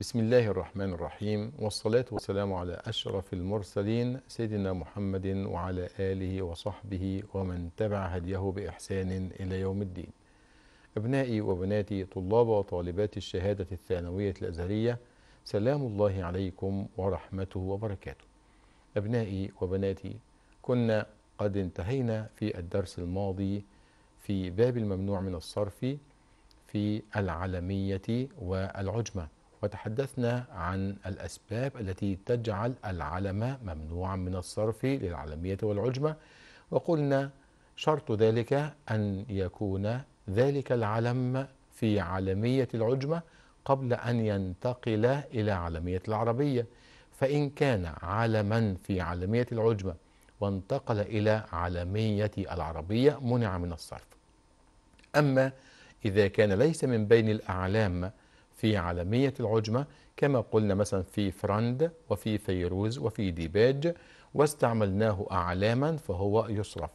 بسم الله الرحمن الرحيم والصلاة والسلام على أشرف المرسلين سيدنا محمد وعلى آله وصحبه ومن تبع هديه بإحسان إلى يوم الدين أبنائي وبناتي طلاب وطالبات الشهادة الثانوية الأزهرية سلام الله عليكم ورحمته وبركاته أبنائي وبناتي كنا قد انتهينا في الدرس الماضي في باب الممنوع من الصرف في العلمية والعجمة وتحدثنا عن الأسباب التي تجعل العلم ممنوعا من الصرف للعلمية والعجمة وقلنا شرط ذلك أن يكون ذلك العلم في عالمية العجمة قبل أن ينتقل إلى عالمية العربية فإن كان علما في عالمية العجمة وانتقل إلى عالمية العربية منع من الصرف أما إذا كان ليس من بين الأعلام في عالمية العجمة كما قلنا مثلا في فرند وفي فيروز وفي ديباج واستعملناه أعلاما فهو يصرف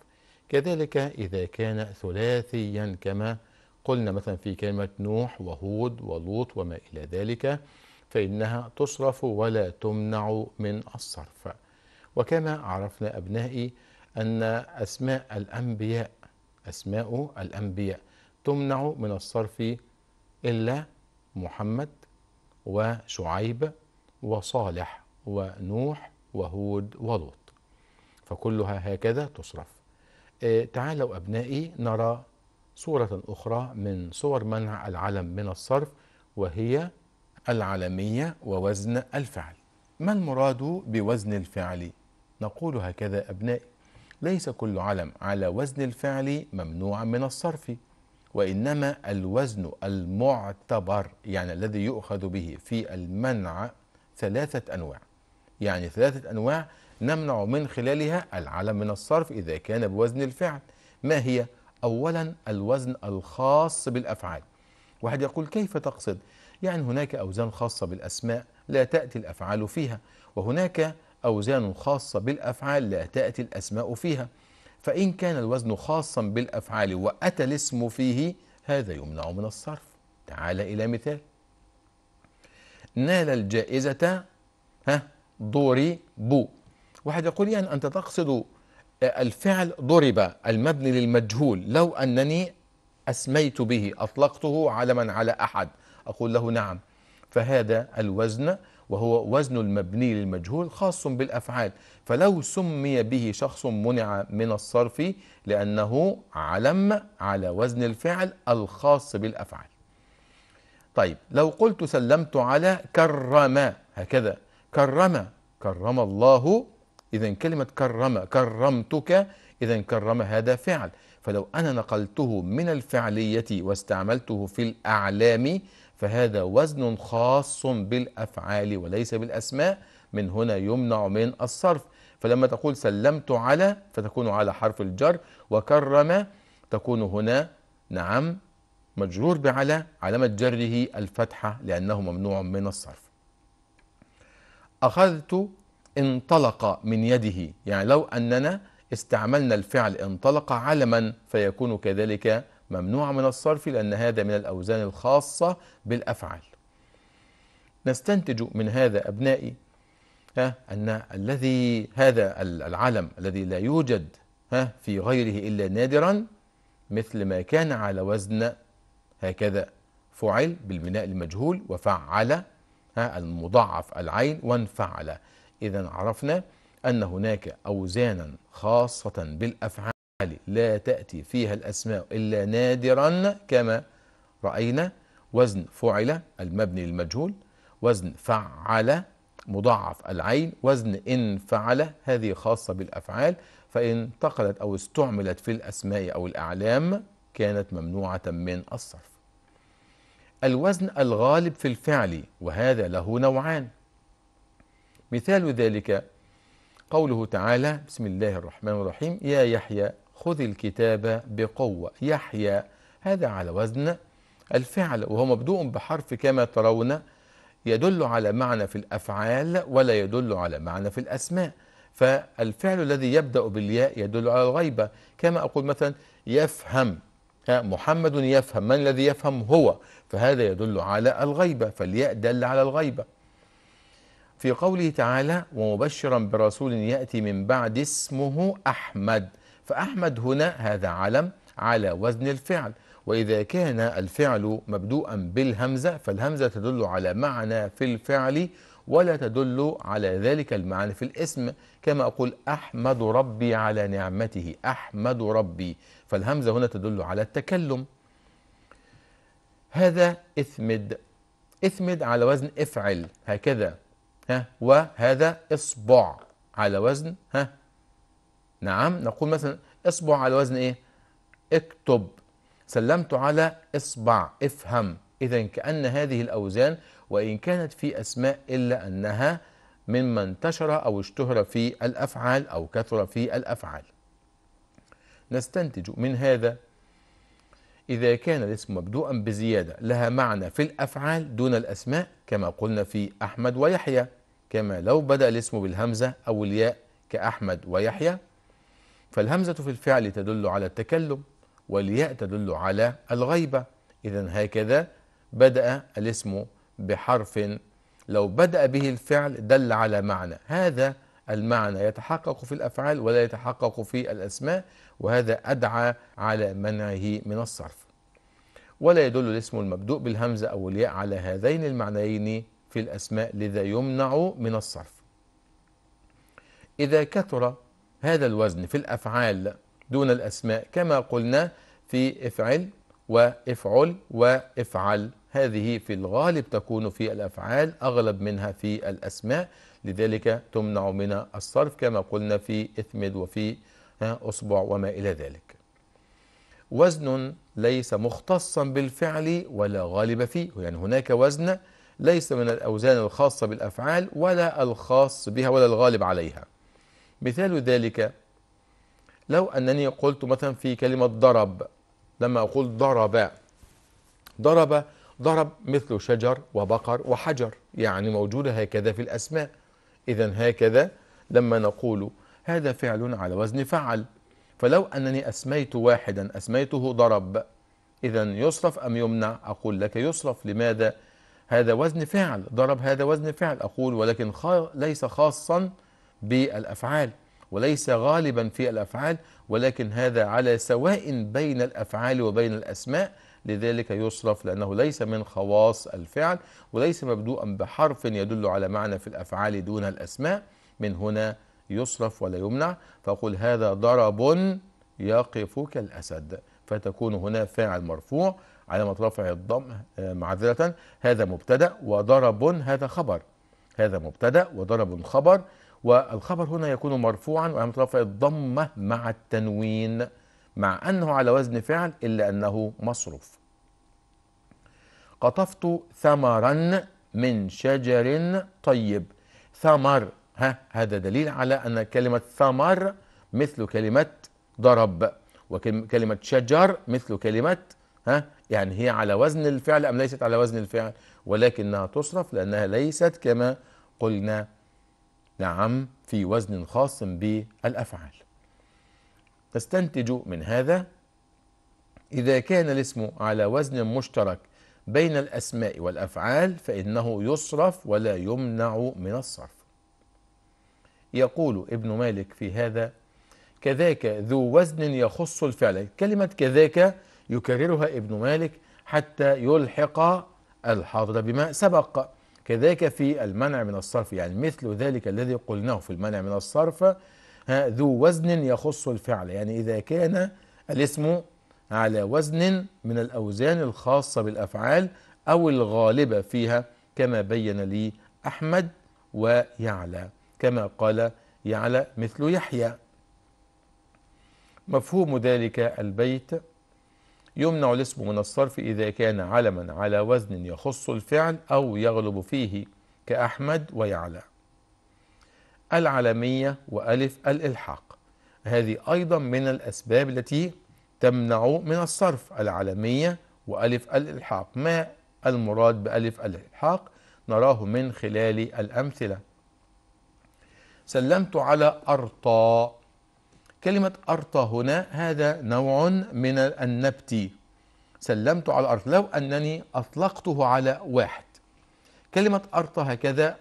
كذلك إذا كان ثلاثيا كما قلنا مثلا في كلمة نوح وهود ولوط وما إلى ذلك فإنها تصرف ولا تمنع من الصرف وكما عرفنا أبنائي أن أسماء الأنبياء أسماء الأنبياء تمنع من الصرف إلا محمد وشعيب وصالح ونوح وهود ولوط فكلها هكذا تصرف إيه، تعالوا أبنائي نرى صورة أخرى من صور منع العلم من الصرف وهي العلمية ووزن الفعل ما المراد بوزن الفعل؟ نقول هكذا أبنائي ليس كل علم على وزن الفعل ممنوعا من الصرف وإنما الوزن المعتبر يعني الذي يؤخذ به في المنع ثلاثة أنواع يعني ثلاثة أنواع نمنع من خلالها العلم من الصرف إذا كان بوزن الفعل ما هي؟ أولا الوزن الخاص بالأفعال واحد يقول كيف تقصد؟ يعني هناك أوزان خاصة بالأسماء لا تأتي الأفعال فيها وهناك أوزان خاصة بالأفعال لا تأتي الأسماء فيها فإن كان الوزن خاصا بالأفعال وأتى الاسم فيه هذا يمنع من الصرف تعال إلى مثال نال الجائزة ها دوري بو واحد يقول يعني أنت تقصد آه، الفعل ضرب المبني للمجهول لو أنني أسميت به أطلقته علما على أحد أقول له نعم فهذا الوزن وهو وزن المبني للمجهول خاص بالأفعال فلو سمي به شخص منع من الصرف لأنه علم على وزن الفعل الخاص بالأفعال طيب لو قلت سلمت على كرم هكذا كرم كرم الله إذا كلمة كرم كرمتك إذا كرم هذا فعل فلو أنا نقلته من الفعلية واستعملته في الأعلام فهذا وزن خاص بالأفعال وليس بالأسماء من هنا يمنع من الصرف فلما تقول سلمت على فتكون على حرف الجر وكرم تكون هنا نعم مجرور بعلى علامة جره الفتحة لأنه ممنوع من الصرف أخذت انطلق من يده يعني لو أننا استعملنا الفعل انطلق علما فيكون كذلك ممنوعة من الصرف لأن هذا من الأوزان الخاصة بالأفعال نستنتج من هذا أبنائي ها أن الذي هذا العلم الذي لا يوجد ها في غيره إلا نادرا مثل ما كان على وزن هكذا فعل بالبناء المجهول وفعل ها المضاعف العين وانفعل إذا عرفنا أن هناك أوزانا خاصة بالأفعال لا تأتي فيها الأسماء إلا نادرا كما رأينا وزن فعل المبني المجهول وزن فعل مضاعف العين وزن إن فعل هذه خاصة بالأفعال فإن انتقلت أو استعملت في الأسماء أو الأعلام كانت ممنوعة من الصرف الوزن الغالب في الفعل وهذا له نوعان مثال ذلك قوله تعالى بسم الله الرحمن الرحيم يا يحيى خذ الكتاب بقوة يحيى هذا على وزن الفعل وهو مبدوء بحرف كما ترون يدل على معنى في الأفعال ولا يدل على معنى في الأسماء فالفعل الذي يبدأ بالياء يدل على الغيبة كما أقول مثلا يفهم محمد يفهم من الذي يفهم هو فهذا يدل على الغيبة فالياء دل على الغيبة في قوله تعالى ومبشرا برسول يأتي من بعد اسمه أحمد فأحمد هنا هذا علم على وزن الفعل وإذا كان الفعل مبدوءا بالهمزة فالهمزة تدل على معنى في الفعل ولا تدل على ذلك المعنى في الاسم كما أقول أحمد ربي على نعمته أحمد ربي فالهمزة هنا تدل على التكلم هذا اثمد اثمد على وزن افعل هكذا ها وهذا اصبع على وزن ها نعم نقول مثلا اصبع على وزن ايه اكتب سلمت على اصبع افهم اذا كأن هذه الأوزان وإن كانت في أسماء إلا أنها مما انتشر أو اشتهر في الأفعال أو كثر في الأفعال نستنتج من هذا إذا كان الاسم مبدوءا بزيادة لها معنى في الأفعال دون الأسماء كما قلنا في أحمد ويحيى كما لو بدأ الاسم بالهمزة أو الياء كأحمد ويحيى فالهمزة في الفعل تدل على التكلم والياء تدل على الغيبة إذا هكذا بدأ الاسم بحرف لو بدأ به الفعل دل على معنى هذا المعنى يتحقق في الأفعال ولا يتحقق في الأسماء وهذا أدعى على منعه من الصرف ولا يدل الاسم المبدوء بالهمزة أو الياء على هذين المعنيين في الأسماء لذا يمنع من الصرف إذا كثر هذا الوزن في الأفعال دون الأسماء كما قلنا في افعل وافعل وافعل هذه في الغالب تكون في الأفعال أغلب منها في الأسماء لذلك تمنع من الصرف كما قلنا في إثمد وفي أصبع وما إلى ذلك وزن ليس مختصا بالفعل ولا غالب فيه يعني هناك وزن ليس من الأوزان الخاصة بالأفعال ولا الخاص بها ولا الغالب عليها مثال ذلك لو أنني قلت مثلا في كلمة ضرب لما أقول ضرب ضرب ضرب مثل شجر وبقر وحجر يعني موجودة هكذا في الأسماء إذا هكذا لما نقول هذا فعل على وزن فعل فلو أنني أسميت واحدا أسميته ضرب إذا يصرف أم يمنع أقول لك يصرف لماذا هذا وزن فعل ضرب هذا وزن فعل أقول ولكن خا ليس خاصا بالافعال وليس غالبا في الافعال ولكن هذا على سواء بين الافعال وبين الاسماء لذلك يصرف لانه ليس من خواص الفعل وليس مبدوءا بحرف يدل على معنى في الافعال دون الاسماء من هنا يصرف ولا يمنع فقل هذا ضرب يقف كالاسد فتكون هنا فاعل مرفوع علامة رفع الضم آه، معذرة هذا مبتدأ وضرب هذا خبر هذا مبتدأ وضرب خبر والخبر هنا يكون مرفوعا وعلامة رفع الضمة مع التنوين مع أنه على وزن فعل إلا أنه مصروف قطفت ثمرا من شجر طيب ثمر ها هذا دليل على أن كلمة ثمر مثل كلمة ضرب وكلمة شجر مثل كلمة ها يعني هي على وزن الفعل أم ليست على وزن الفعل ولكنها تصرف لأنها ليست كما قلنا نعم في وزن خاص بالافعال تستنتج من هذا اذا كان الاسم على وزن مشترك بين الاسماء والافعال فانه يصرف ولا يمنع من الصرف يقول ابن مالك في هذا كذاك ذو وزن يخص الفعل كلمه كذاك يكررها ابن مالك حتى يلحق الحاضر بما سبق كذلك في المنع من الصرف يعني مثل ذلك الذي قلناه في المنع من الصرف ذو وزن يخص الفعل يعني إذا كان الاسم على وزن من الأوزان الخاصة بالأفعال أو الغالبة فيها كما بين لي أحمد ويعلى كما قال يعلى مثل يحيى مفهوم ذلك البيت يمنع الاسم من الصرف إذا كان علما على وزن يخص الفعل أو يغلب فيه كأحمد ويعلى العلمية وألف الإلحاق هذه أيضا من الأسباب التي تمنع من الصرف العلمية وألف الإلحاق ما المراد بألف الإلحاق نراه من خلال الأمثلة سلمت على أرطاء كلمة أرطى هنا هذا نوع من النبت سلمت على الأرض لو أنني أطلقته على واحد كلمة أرطى هكذا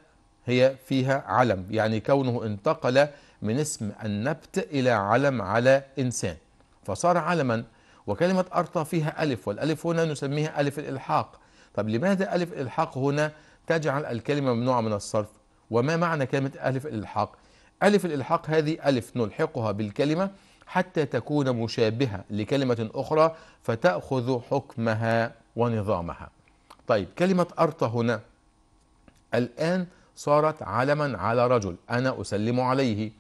هي فيها علم يعني كونه انتقل من اسم النبت إلى علم على إنسان فصار علما وكلمة أرطى فيها ألف والألف هنا نسميها ألف الإلحاق طب لماذا ألف الإلحاق هنا تجعل الكلمة ممنوعة من الصرف وما معنى كلمة ألف الإلحاق ألف الإلحاق هذه ألف نلحقها بالكلمة حتى تكون مشابهة لكلمة أخرى فتأخذ حكمها ونظامها طيب كلمة أرطى هنا الآن صارت علما على رجل أنا أسلم عليه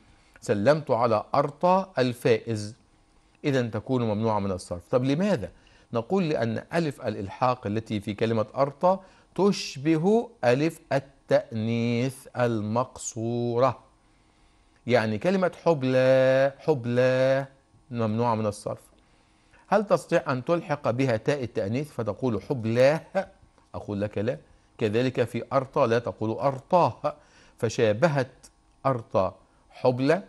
سلمت على أرطى الفائز إذا تكون ممنوعة من الصرف طب لماذا؟ نقول لأن ألف الإلحاق التي في كلمة أرطى تشبه ألف التأنيث المقصورة يعني كلمة حبلى حبلى ممنوعة من الصرف هل تستطيع أن تلحق بها تاء التأنيث فتقول حبلاه أقول لك لا كذلك في أرطى لا تقول أرطاه فشابهت أرطى حبلى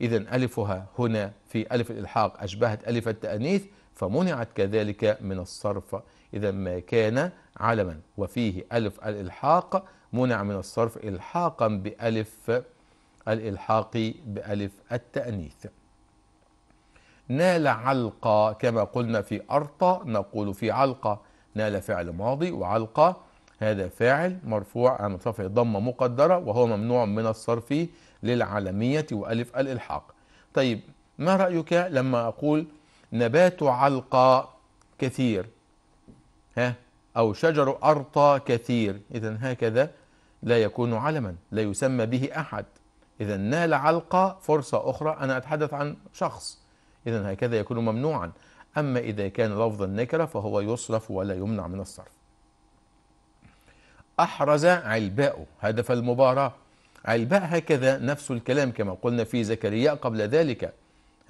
إذا ألفها هنا في ألف الإلحاق أشبهت ألف التأنيث فمنعت كذلك من الصرف إذا ما كان علما وفيه ألف الإلحاق منع من الصرف إلحاقا بألف الإلحاق بألف التأنيث نال علقة كما قلنا في أرطى نقول في علقة نال فعل ماضي وعلقة هذا فاعل مرفوع عن رفع ضمة مقدرة وهو ممنوع من الصرف للعالمية وألف الإلحاق طيب ما رأيك لما أقول نبات علقة كثير ها أو شجر أرطى كثير إذا هكذا لا يكون علما لا يسمى به أحد إذا نال علقة فرصة أخرى أنا أتحدث عن شخص إذا هكذا يكون ممنوعا أما إذا كان لفظ النكرة فهو يصرف ولا يمنع من الصرف أحرز علباء هدف المباراة علباء هكذا نفس الكلام كما قلنا في زكريا قبل ذلك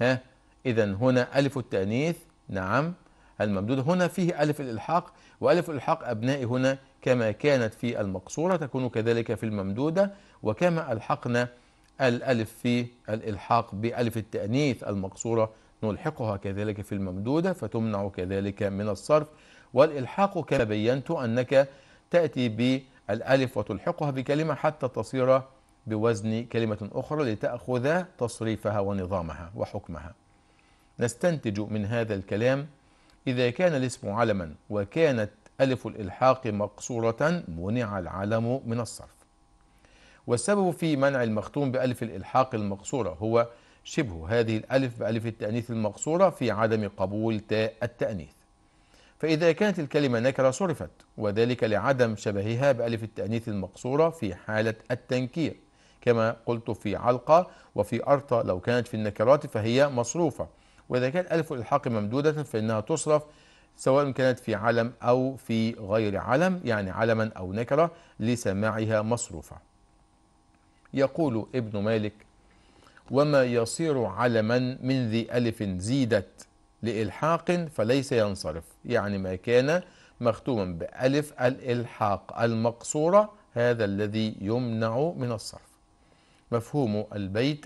ها إذا هنا ألف التأنيث نعم الممدود هنا فيه ألف الإلحاق وألف الإلحاق أبناء هنا كما كانت في المقصورة تكون كذلك في الممدودة وكما ألحقنا الألف في الإلحاق بألف التأنيث المقصورة نلحقها كذلك في الممدودة فتمنع كذلك من الصرف والإلحاق كما بينت أنك تأتي بالألف وتلحقها بكلمة حتى تصير بوزن كلمة أخرى لتأخذ تصريفها ونظامها وحكمها نستنتج من هذا الكلام إذا كان الاسم علما وكانت ألف الإلحاق مقصورة منع العلم من الصرف والسبب في منع المختوم بألف الإلحاق المقصورة هو شبه هذه الألف بألف التأنيث المقصورة في عدم قبول تاء التأنيث فإذا كانت الكلمة نكرة صرفت وذلك لعدم شبهها بألف التأنيث المقصورة في حالة التنكير كما قلت في علقة وفي أرطى لو كانت في النكرات فهي مصروفة وإذا كانت ألف الإلحاق ممدودة فإنها تصرف سواء كانت في علم أو في غير علم يعني علما أو نكرة لسماعها مصروفة يقول ابن مالك وما يصير علما من ذي ألف زيدت لإلحاق فليس ينصرف يعني ما كان مختوما بألف الإلحاق المقصورة هذا الذي يمنع من الصرف مفهوم البيت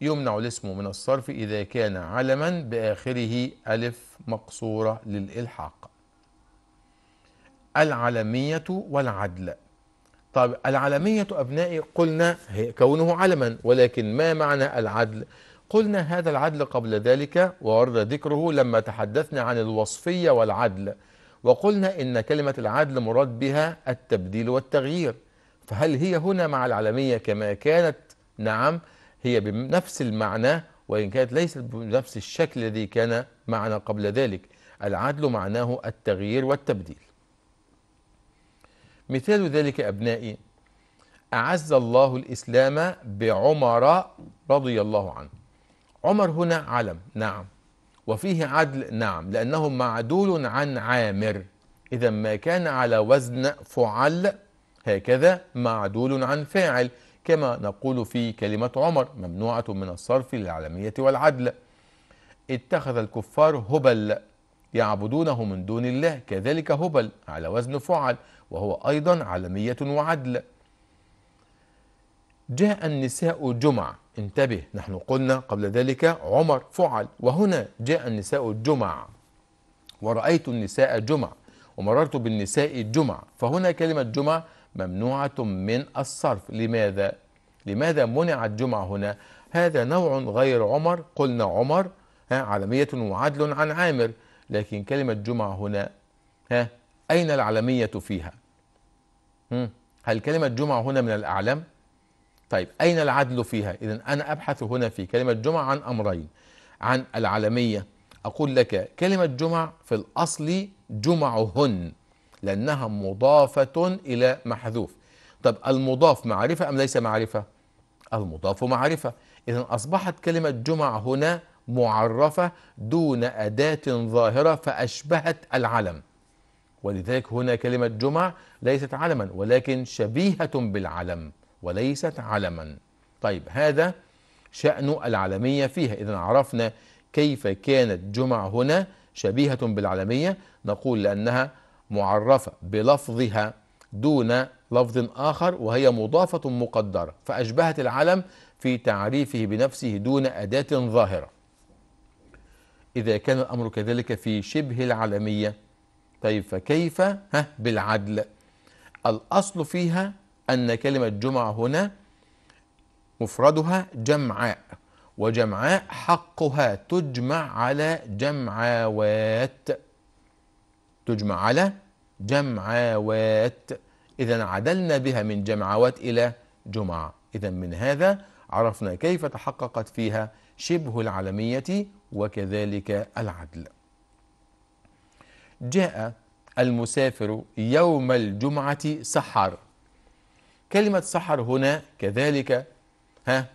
يمنع الاسم من الصرف إذا كان علما بآخره ألف مقصورة للإلحاق العلمية والعدل طب العلمية أبنائي قلنا كونه علما ولكن ما معنى العدل قلنا هذا العدل قبل ذلك وورد ذكره لما تحدثنا عن الوصفية والعدل وقلنا إن كلمة العدل مراد بها التبديل والتغيير فهل هي هنا مع العالمية كما كانت نعم هي بنفس المعنى وإن كانت ليست بنفس الشكل الذي كان معنا قبل ذلك العدل معناه التغيير والتبديل مثال ذلك أبنائي أعز الله الإسلام بعمر رضي الله عنه عمر هنا علم نعم وفيه عدل نعم لأنه معدول عن عامر إذا ما كان على وزن فعل هكذا معدول عن فاعل كما نقول في كلمة عمر ممنوعة من الصرف للعلمية والعدل اتخذ الكفار هبل يعبدونه من دون الله كذلك هبل على وزن فعل وهو أيضا عالمية وعدل جاء النساء جمع انتبه نحن قلنا قبل ذلك عمر فعل وهنا جاء النساء جمع ورأيت النساء جمع ومررت بالنساء جمع فهنا كلمة جمع ممنوعة من الصرف لماذا؟ لماذا منعت جمع هنا؟ هذا نوع غير عمر قلنا عمر ها عالمية وعدل عن عامر لكن كلمة جمع هنا ها أين العالمية فيها؟ هل كلمة جمعة هنا من الأعلام؟ طيب أين العدل فيها؟ إذا أنا أبحث هنا في كلمة جمعة عن أمرين عن العالمية أقول لك كلمة جمع في الأصل جمعهن لأنها مضافة إلى محذوف طب المضاف معرفة أم ليس معرفة؟ المضاف معرفة إذا أصبحت كلمة جمع هنا معرفة دون أداة ظاهرة فأشبهت العلم ولذلك هنا كلمة جمع ليست علما ولكن شبيهة بالعلم وليست علما طيب هذا شأن العلمية فيها إذا عرفنا كيف كانت جمع هنا شبيهة بالعلمية نقول لأنها معرفة بلفظها دون لفظ آخر وهي مضافة مقدرة فأشبهت العلم في تعريفه بنفسه دون أداة ظاهرة إذا كان الأمر كذلك في شبه العلمية طيب فكيف ها بالعدل الأصل فيها أن كلمة جمعة هنا مفردها جمعاء وجمعاء حقها تجمع على جمعاوات تجمع على جمعاوات إذا عدلنا بها من جمعاوات إلى جمعة إذا من هذا عرفنا كيف تحققت فيها شبه العالمية وكذلك العدل جاء المسافر يوم الجمعة سحر كلمة سحر هنا كذلك ها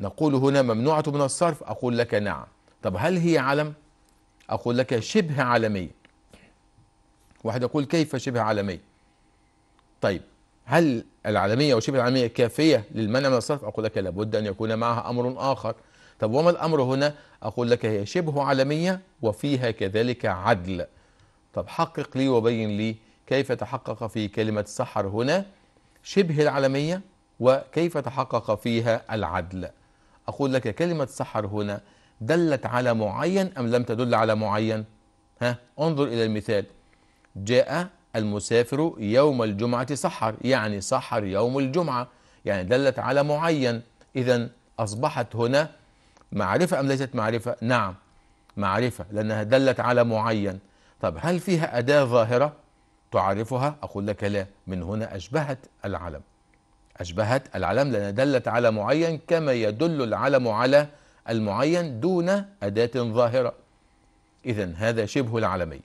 نقول هنا ممنوعة من الصرف أقول لك نعم طب هل هي علم أقول لك شبه علمي واحد يقول كيف شبه علمي طيب هل العالمية أو شبه العالمية كافية للمنع من الصرف أقول لك لابد أن يكون معها أمر آخر طب وما الأمر هنا أقول لك هي شبه عالمية وفيها كذلك عدل طب حقق لي وبين لي كيف تحقق في كلمة سحر هنا شبه العالمية وكيف تحقق فيها العدل أقول لك كلمة سحر هنا دلت على معين أم لم تدل على معين ها انظر إلى المثال جاء المسافر يوم الجمعة سحر يعني سحر يوم الجمعة يعني دلت على معين إذا أصبحت هنا معرفة أم ليست معرفة نعم معرفة لأنها دلت على معين طب هل فيها أداة ظاهرة تعرفها أقول لك لا من هنا أشبهت العلم أشبهت العلم لأن دلت على معين كما يدل العلم على المعين دون أداة ظاهرة إذا هذا شبه العلمي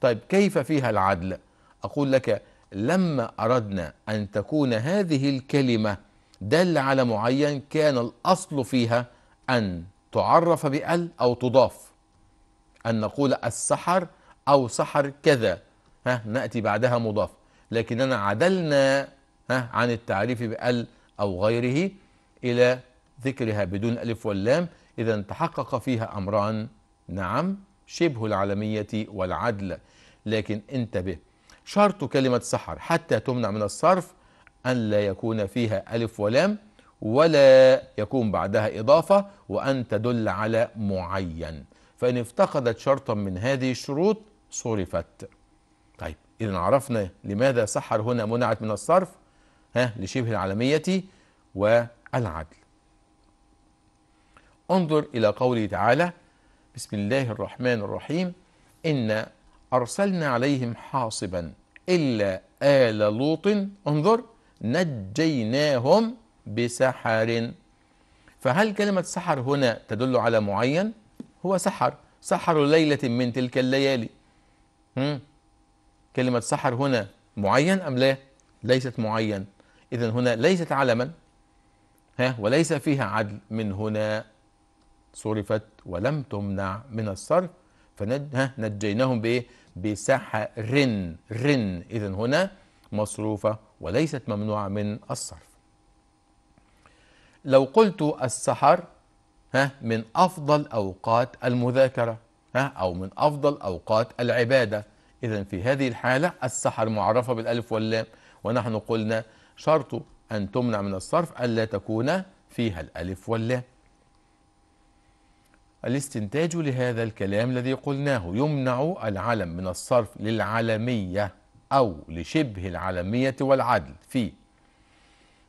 طيب كيف فيها العدل أقول لك لما أردنا أن تكون هذه الكلمة دل على معين كان الأصل فيها أن تعرف بأل أو تضاف أن نقول السحر أو سحر كذا ها نأتي بعدها مضاف لكننا عدلنا ها عن التعريف بأل أو غيره إلى ذكرها بدون ألف واللام إذا تحقق فيها أمران نعم شبه العالمية والعدل لكن انتبه شرط كلمة سحر حتى تمنع من الصرف أن لا يكون فيها ألف ولام ولا يكون بعدها إضافة وأن تدل على معين فإن افتقدت شرطا من هذه الشروط صرفت طيب إذا عرفنا لماذا سحر هنا منعت من الصرف ها لشبه العالمية والعدل انظر إلى قوله تعالى بسم الله الرحمن الرحيم إن أرسلنا عليهم حاصبا إلا آل لوط انظر نجيناهم بسحر فهل كلمة سحر هنا تدل على معين؟ هو سحر سحر ليلة من تلك الليالي هم؟ كلمة سحر هنا معين أم لا؟ ليست معين إذا هنا ليست علما ها وليس فيها عدل من هنا صرفت ولم تمنع من الصرف فنجيناهم بإيه؟ بسحر رن إذا هنا مصروفة وليست ممنوعة من الصرف لو قلت السحر ها من أفضل أوقات المذاكرة أو من أفضل أوقات العبادة إذا في هذه الحالة السحر معرفة بالألف واللام ونحن قلنا شرط أن تمنع من الصرف ألا تكون فيها الألف واللام الاستنتاج لهذا الكلام الذي قلناه يمنع العلم من الصرف للعلمية أو لشبه العلمية والعدل في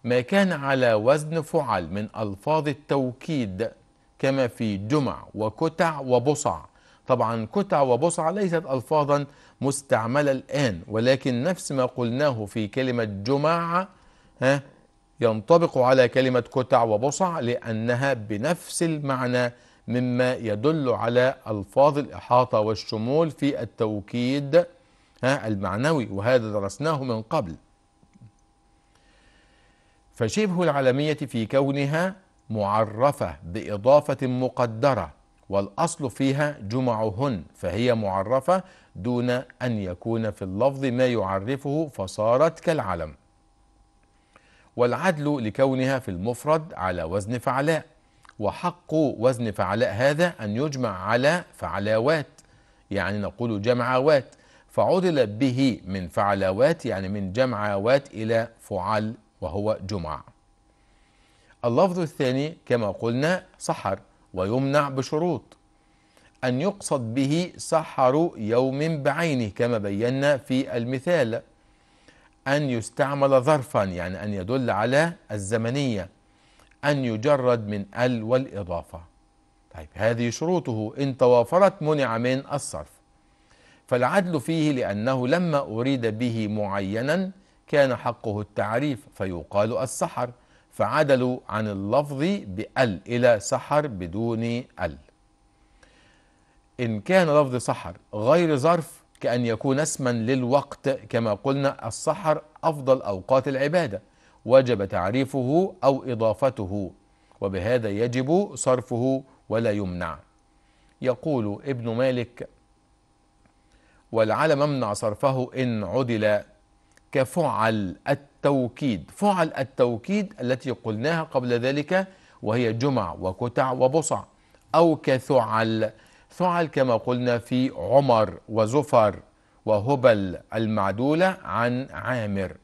ما كان على وزن فعل من ألفاظ التوكيد كما في جمع وكتع وبصع طبعا كتع وبصع ليست ألفاظا مستعملة الآن ولكن نفس ما قلناه في كلمة جماعة ها ينطبق على كلمة كتع وبصع لأنها بنفس المعنى مما يدل على ألفاظ الإحاطة والشمول في التوكيد ها المعنوي وهذا درسناه من قبل فشبه العالمية في كونها معرفة بإضافة مقدرة والأصل فيها جمعهن فهي معرفة دون أن يكون في اللفظ ما يعرفه فصارت كالعلم والعدل لكونها في المفرد على وزن فعلاء وحق وزن فعلاء هذا أن يجمع على فعلاوات يعني نقول جمعوات فعدل به من فعلاوات يعني من جمعوات إلى فعل وهو جمع اللفظ الثاني كما قلنا صحر ويمنع بشروط أن يقصد به سحر يوم بعينه كما بينا في المثال أن يستعمل ظرفا يعني أن يدل على الزمنية أن يجرد من ال والإضافة طيب هذه شروطه إن توافرت منع من الصرف فالعدل فيه لأنه لما أريد به معينا كان حقه التعريف فيقال السحر فعدلوا عن اللفظ بال الى سحر بدون ال ان كان لفظ سحر غير ظرف كان يكون اسما للوقت كما قلنا السحر افضل اوقات العباده وجب تعريفه او اضافته وبهذا يجب صرفه ولا يمنع يقول ابن مالك والعلم امنع صرفه ان عدل كفعل التوكيد فعل التوكيد التي قلناها قبل ذلك وهي جمع وكتع وبصع أو كثعل ثعل كما قلنا في عمر وزفر وهبل المعدولة عن عامر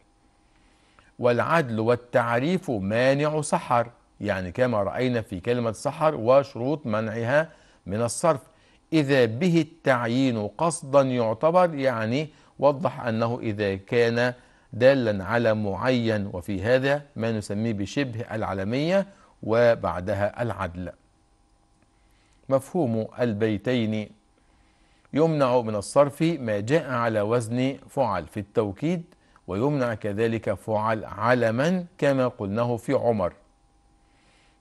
والعدل والتعريف مانع سحر يعني كما رأينا في كلمة سحر وشروط منعها من الصرف إذا به التعيين قصدا يعتبر يعني وضح أنه إذا كان دالا على معين وفي هذا ما نسميه بشبه العلمية وبعدها العدل مفهوم البيتين يمنع من الصرف ما جاء على وزن فعل في التوكيد ويمنع كذلك فعل علما كما قلناه في عمر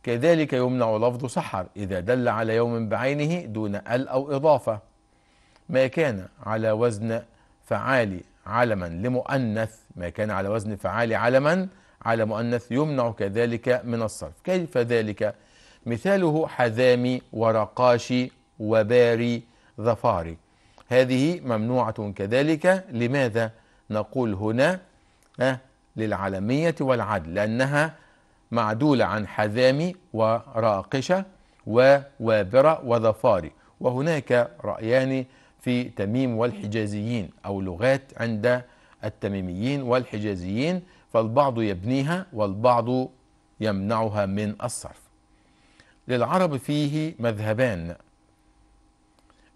كذلك يمنع لفظ سحر إذا دل على يوم بعينه دون ال أو إضافة ما كان على وزن فعالي علما لمؤنث ما كان على وزن فعالي علما على مؤنث يمنع كذلك من الصرف كيف ذلك مثاله حذامي ورقاشي وباري ظفاري هذه ممنوعة كذلك لماذا نقول هنا اه، للعلمية والعدل لأنها معدولة عن حذامي وراقشة ووابرة وظفاري وهناك رأيان في تميم والحجازيين أو لغات عند التميميين والحجازيين فالبعض يبنيها والبعض يمنعها من الصرف للعرب فيه مذهبان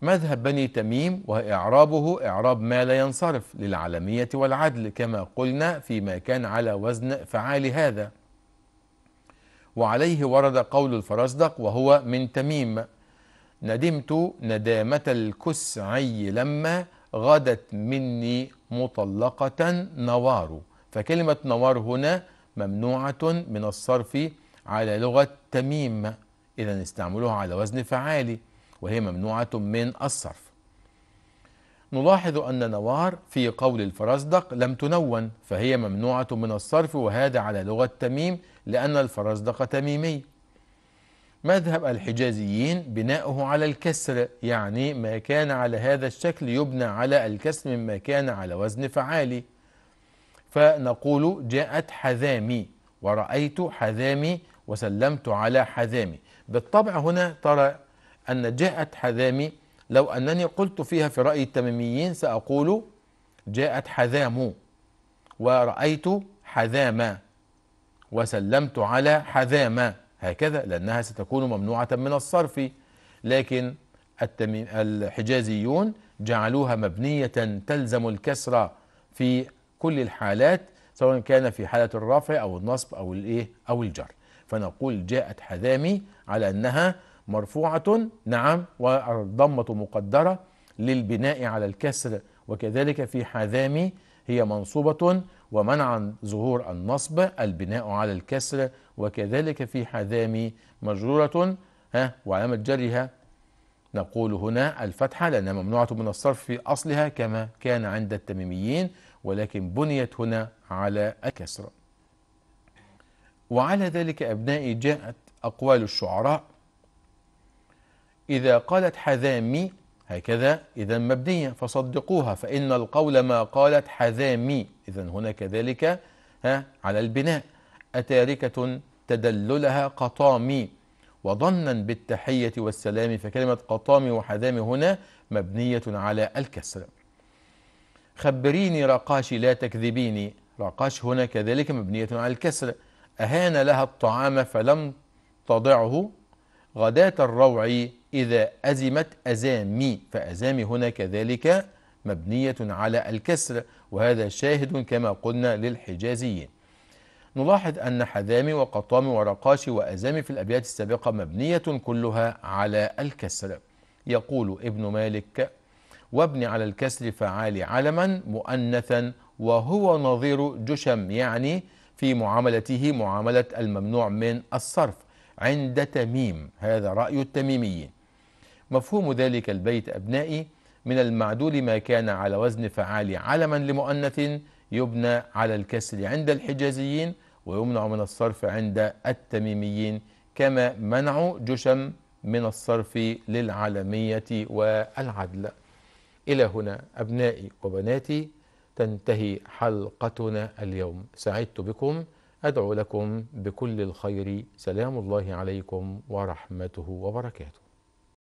مذهب بني تميم وإعرابه إعراب ما لا ينصرف للعلمية والعدل كما قلنا فيما كان على وزن فعال هذا وعليه ورد قول الفرزدق وهو من تميم ندمت ندامة الكسعي لما غدت مني مطلقة نوار فكلمة نوار هنا ممنوعة من الصرف على لغة تميم إذا استعملوها على وزن فعالي وهي ممنوعة من الصرف نلاحظ أن نوار في قول الفرزدق لم تنون فهي ممنوعة من الصرف وهذا على لغة تميم لأن الفرزدق تميمي مذهب الحجازيين بناؤه على الكسر يعني ما كان على هذا الشكل يبنى على الكسر مما كان على وزن فعالي فنقول جاءت حذامي ورأيت حذامي وسلمت على حذامي بالطبع هنا ترى أن جاءت حذامي لو أنني قلت فيها في رأي التميميين سأقول جاءت حذام ورأيت حذاما وسلمت على حذاما هكذا لأنها ستكون ممنوعة من الصرف لكن الحجازيون جعلوها مبنية تلزم الكسرة في كل الحالات سواء كان في حالة الرفع أو النصب أو الإيه أو الجر فنقول جاءت حذامي على أنها مرفوعة نعم والضمة مقدرة للبناء على الكسر وكذلك في حذامي هي منصوبة ومنعا ظهور النصب البناء على الكسر وكذلك في حذامي مجرورة ها وعلامة جرها نقول هنا الفتحة لأنها ممنوعة من الصرف في أصلها كما كان عند التميميين ولكن بنيت هنا على الكسرة وعلى ذلك أبنائي جاءت أقوال الشعراء إذا قالت حذامي هكذا إذا مبنية فصدقوها فإن القول ما قالت حذامي إذا هنا كذلك ها على البناء أتاركة تدللها قطامي وظنا بالتحية والسلام فكلمة قطامي وحذامي هنا مبنية على الكسر خبريني رقاشي لا تكذبيني رقاش هنا كذلك مبنية على الكسر أهان لها الطعام فلم تضعه غداة الروع إذا أزمت أزامي فأزامي هنا كذلك مبنية على الكسر وهذا شاهد كما قلنا للحجازيين نلاحظ أن حذامي وقطامي ورقاشي وأزامي في الأبيات السابقة مبنية كلها على الكسر يقول ابن مالك وابن على الكسر فعال علما مؤنثا وهو نظير جشم يعني في معاملته معاملة الممنوع من الصرف عند تميم هذا رأي التميمي مفهوم ذلك البيت أبنائي من المعدول ما كان على وزن فعال علما لمؤنث يبنى على الكسر عند الحجازيين ويمنع من الصرف عند التميميين كما منعوا جشم من الصرف للعالمية والعدل إلى هنا أبنائي وبناتي تنتهي حلقتنا اليوم سعدت بكم أدعو لكم بكل الخير سلام الله عليكم ورحمته وبركاته